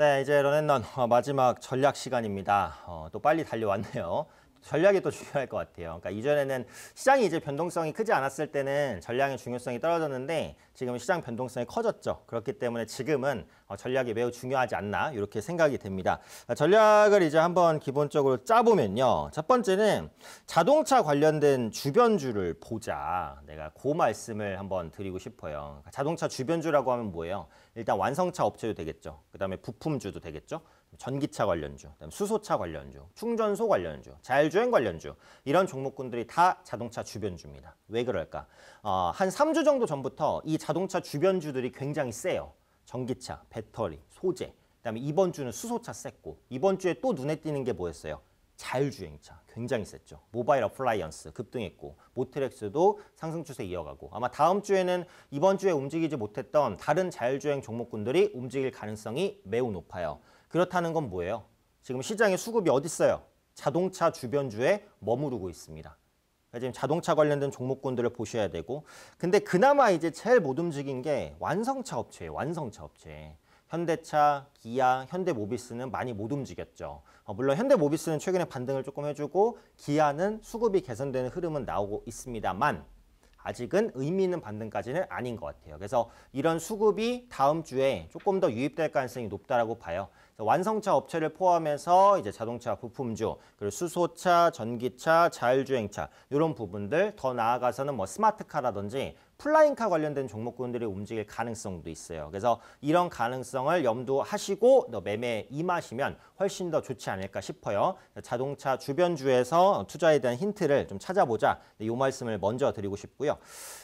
네, 이제 런앤런 어, 마지막 전략 시간입니다. 어, 또 빨리 달려왔네요. 전략이 또 중요할 것 같아요. 그러니까 이전에는 시장이 이제 변동성이 크지 않았을 때는 전략의 중요성이 떨어졌는데 지금 시장 변동성이 커졌죠. 그렇기 때문에 지금은 어, 전략이 매우 중요하지 않나 이렇게 생각이 됩니다. 전략을 이제 한번 기본적으로 짜보면요. 첫 번째는 자동차 관련된 주변주를 보자. 내가 그 말씀을 한번 드리고 싶어요. 그러니까 자동차 주변주라고 하면 뭐예요? 일단 완성차 업체도 되겠죠. 그다음에 부품주도 되겠죠. 전기차 관련주, 그다음 수소차 관련주, 충전소 관련주, 자율주행 관련주 이런 종목군들이 다 자동차 주변주입니다. 왜 그럴까? 어, 한 3주 정도 전부터 이 자동차 주변주들이 굉장히 세요. 전기차, 배터리, 소재, 그다음에 이번 주는 수소차 셌고 이번 주에 또 눈에 띄는 게 뭐였어요? 자율주행차 굉장히 셌죠. 모바일 어플라이언스 급등했고 모트렉스도 상승 추세 이어가고 아마 다음 주에는 이번 주에 움직이지 못했던 다른 자율주행 종목군들이 움직일 가능성이 매우 높아요. 그렇다는 건 뭐예요? 지금 시장의 수급이 어디 있어요? 자동차 주변주에 머무르고 있습니다. 그러니까 지금 자동차 관련된 종목군들을 보셔야 되고 근데 그나마 이제 제일 못 움직인 게 완성차 업체예요. 완성차 업체. 현대차, 기아, 현대모비스는 많이 못 움직였죠. 어, 물론 현대모비스는 최근에 반등을 조금 해주고 기아는 수급이 개선되는 흐름은 나오고 있습니다만 아직은 의미 있는 반등까지는 아닌 것 같아요. 그래서 이런 수급이 다음 주에 조금 더 유입될 가능성이 높다라고 봐요. 완성차 업체를 포함해서 이제 자동차 부품주, 그리고 수소차, 전기차, 자율주행차 이런 부분들 더 나아가서는 뭐 스마트카라든지 플라잉카 관련된 종목군들이 움직일 가능성도 있어요. 그래서 이런 가능성을 염두하시고 매매에 임하시면 훨씬 더 좋지 않을까 싶어요. 자동차 주변주에서 투자에 대한 힌트를 좀 찾아보자. 이 네, 말씀을 먼저 드리고 싶고요.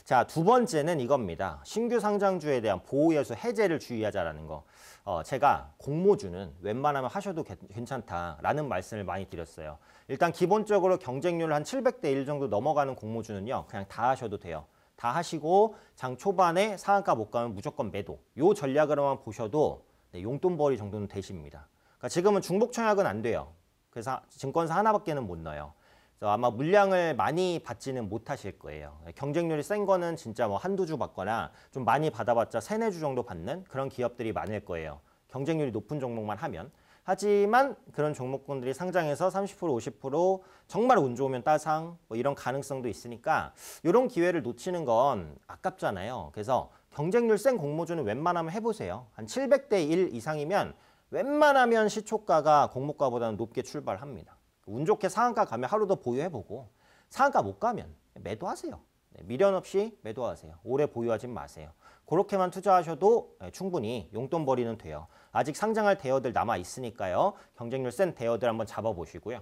자, 두 번째는 이겁니다. 신규 상장주에 대한 보호예수 해제를 주의하자라는 거. 어, 제가 공모주는 웬만하면 하셔도 괜찮다라는 말씀을 많이 드렸어요. 일단 기본적으로 경쟁률 한 700대 1 정도 넘어가는 공모주는요. 그냥 다 하셔도 돼요. 다 하시고 장 초반에 상한가 못 가면 무조건 매도. 요 전략으로만 보셔도 네, 용돈벌이 정도는 되십니다. 그러니까 지금은 중복 청약은 안 돼요. 그래서 증권사 하나밖에는 못 넣어요. 그래서 아마 물량을 많이 받지는 못하실 거예요. 네, 경쟁률이 센 거는 진짜 뭐 한두 주 받거나 좀 많이 받아봤자 세네 주 정도 받는 그런 기업들이 많을 거예요. 경쟁률이 높은 종목만 하면 하지만 그런 종목군들이 상장해서 30% 50% 정말 운 좋으면 따상 뭐 이런 가능성도 있으니까 이런 기회를 놓치는 건 아깝잖아요. 그래서 경쟁률 센 공모주는 웬만하면 해보세요. 한 700대 1 이상이면 웬만하면 시초가가 공모가보다는 높게 출발합니다. 운 좋게 상한가 가면 하루 더 보유해보고 상한가 못 가면 매도하세요. 네, 미련 없이 매도하세요. 오래 보유하지 마세요. 그렇게만 투자하셔도 네, 충분히 용돈벌이는 돼요. 아직 상장할 대여들 남아 있으니까요. 경쟁률 센 대여들 한번 잡아보시고요.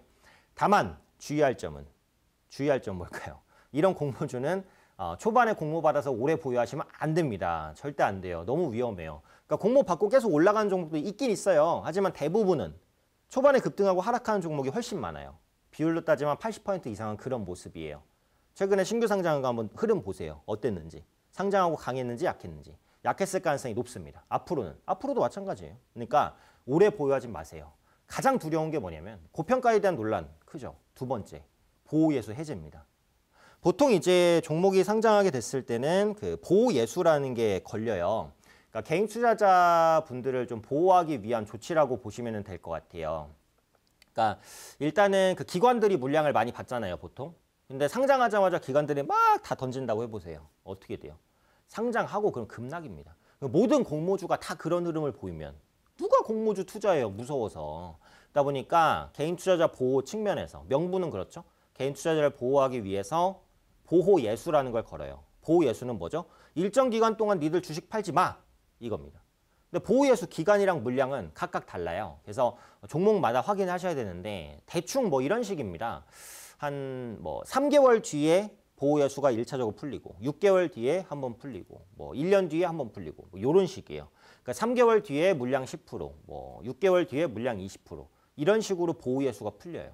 다만 주의할 점은 주의할 점 뭘까요? 이런 공모주는 어, 초반에 공모 받아서 오래 보유하시면 안 됩니다. 절대 안 돼요. 너무 위험해요. 그러니까 공모 받고 계속 올라가는 종목도 있긴 있어요. 하지만 대부분은 초반에 급등하고 하락하는 종목이 훨씬 많아요. 비율로 따지면 80% 이상은 그런 모습이에요. 최근에 신규 상장한 거 한번 흐름 보세요. 어땠는지. 상장하고 강했는지 약했는지 약했을 가능성이 높습니다. 앞으로는 앞으로도 마찬가지예요. 그러니까 오래 보유하지 마세요. 가장 두려운 게 뭐냐면 고평가에 대한 논란 크죠. 두 번째 보호 예수 해제입니다. 보통 이제 종목이 상장하게 됐을 때는 그 보호 예수라는 게 걸려요. 그러니까 개인 투자자 분들을 좀 보호하기 위한 조치라고 보시면 될 것 같아요. 그러니까 일단은 그 기관들이 물량을 많이 받잖아요, 보통. 근데 상장하자마자 기관들이 막 다 던진다고 해보세요. 어떻게 돼요? 상장하고 그럼 급락입니다. 모든 공모주가 다 그런 흐름을 보이면 누가 공모주 투자해요? 무서워서. 그러다 보니까 개인 투자자 보호 측면에서 명분은 그렇죠. 개인 투자자를 보호하기 위해서 보호 예수라는 걸 걸어요. 보호 예수는 뭐죠? 일정 기간 동안 니들 주식 팔지 마 이겁니다. 근데 보호 예수 기간이랑 물량은 각각 달라요. 그래서 종목마다 확인하셔야 되는데 대충 뭐 이런 식입니다. 한 뭐 3개월 뒤에 보호여수가 1차적으로 풀리고 6개월 뒤에 한번 풀리고 뭐 1년 뒤에 한번 풀리고 뭐 이런 식이에요. 그러니까 3개월 뒤에 물량 10%, 뭐 6개월 뒤에 물량 20% 이런 식으로 보호예수가 풀려요.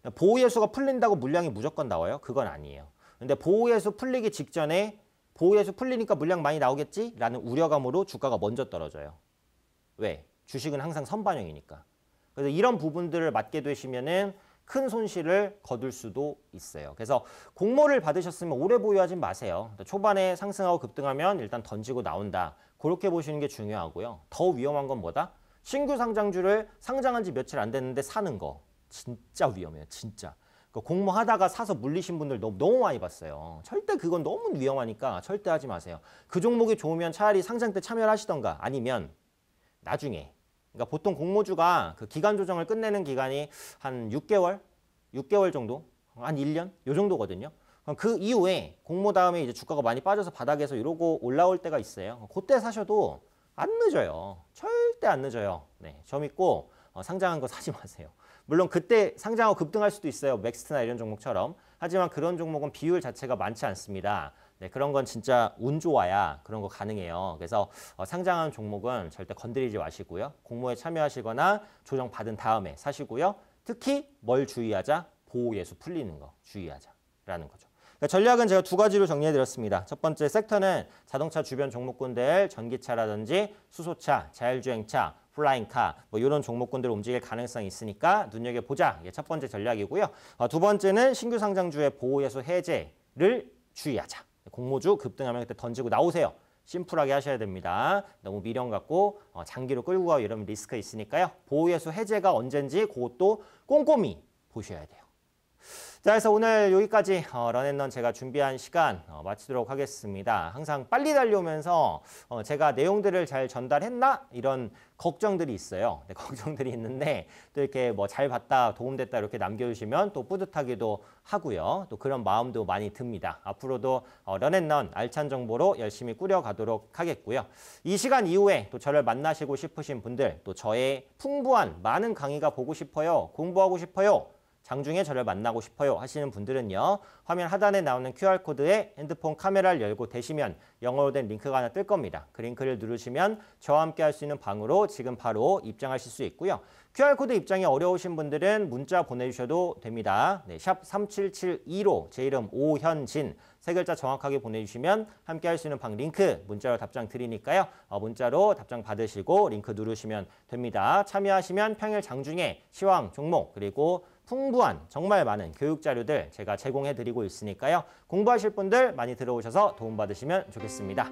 그러니까 보호예수가 풀린다고 물량이 무조건 나와요? 그건 아니에요. 근데 보호예수 풀리기 직전에 보호예수 풀리니까 물량 많이 나오겠지? 라는 우려감으로 주가가 먼저 떨어져요. 왜? 주식은 항상 선반영이니까. 그래서 이런 부분들을 맞게 되시면은 큰 손실을 거둘 수도 있어요. 그래서 공모를 받으셨으면 오래 보유하지 마세요. 초반에 상승하고 급등하면 일단 던지고 나온다. 그렇게 보시는 게 중요하고요. 더 위험한 건 뭐다? 신규 상장주를 상장한 지 며칠 안 됐는데 사는 거. 진짜 위험해요. 진짜. 그 공모하다가 사서 물리신 분들 너무, 너무 많이 봤어요. 절대 그건 너무 위험하니까 절대 하지 마세요. 그 종목이 좋으면 차라리 상장 때 참여를 하시던가 아니면 나중에 그러니까 보통 공모주가 그 기간 조정을 끝내는 기간이 한 6개월, 6개월 정도, 한 1년 요 정도거든요. 그럼 그 이후에 공모 다음에 이제 주가가 많이 빠져서 바닥에서 이러고 올라올 때가 있어요. 그때 사셔도 안 늦어요. 절대 안 늦어요. 네, 점 있고 어, 상장한 거 사지 마세요. 물론 그때 상장하고 급등할 수도 있어요. 맥스트나 이런 종목처럼. 하지만 그런 종목은 비율 자체가 많지 않습니다. 네, 그런 건 진짜 운 좋아야 그런 거 가능해요. 그래서 어, 상장한 종목은 절대 건드리지 마시고요. 공모에 참여하시거나 조정 받은 다음에 사시고요. 특히 뭘 주의하자? 보호예수 풀리는 거 주의하자라는 거죠. 그러니까 전략은 제가 두 가지로 정리해드렸습니다. 첫 번째 섹터는 자동차 주변 종목군들, 전기차라든지 수소차, 자율주행차, 플라잉카 뭐 이런 종목군들 움직일 가능성이 있으니까 눈여겨보자. 이게 첫 번째 전략이고요. 어, 두 번째는 신규 상장주의 보호예수 해제를 주의하자. 공모주 급등하면 그때 던지고 나오세요. 심플하게 하셔야 됩니다. 너무 미련 갖고 어, 장기로 끌고 가 이러면 리스크 있으니까요. 보유예수 해제가 언젠지 그것도 꼼꼼히 보셔야 돼요. 자, 그래서 오늘 여기까지 어, 런앤런 제가 준비한 시간 어, 마치도록 하겠습니다. 항상 빨리 달려오면서 어, 제가 내용들을 잘 전달했나? 이런 걱정들이 있어요. 네, 걱정들이 있는데 또 이렇게 뭐 잘 봤다, 도움됐다 이렇게 남겨주시면 또 뿌듯하기도 하고요. 또 그런 마음도 많이 듭니다. 앞으로도 어, 런앤런 알찬 정보로 열심히 꾸려가도록 하겠고요. 이 시간 이후에 또 저를 만나시고 싶으신 분들 또 저의 풍부한 많은 강의가 보고 싶어요. 공부하고 싶어요. 장중에 저를 만나고 싶어요 하시는 분들은요. 화면 하단에 나오는 QR코드에 핸드폰 카메라를 열고 대시면 영어로 된 링크가 하나 뜰 겁니다. 그 링크를 누르시면 저와 함께 할 수 있는 방으로 지금 바로 입장하실 수 있고요. QR코드 입장이 어려우신 분들은 문자 보내주셔도 됩니다. 네, 샵 3772로 제 이름 오현진 세 글자 정확하게 보내주시면 함께 할 수 있는 방 링크 문자로 답장 드리니까요. 어, 문자로 답장 받으시고 링크 누르시면 됩니다. 참여하시면 평일 장중에 시황, 종목 그리고 풍부한 정말 많은 교육 자료들 제가 제공해 드리고 있으니까요. 공부하실 분들 많이 들어오셔서 도움받으시면 좋겠습니다.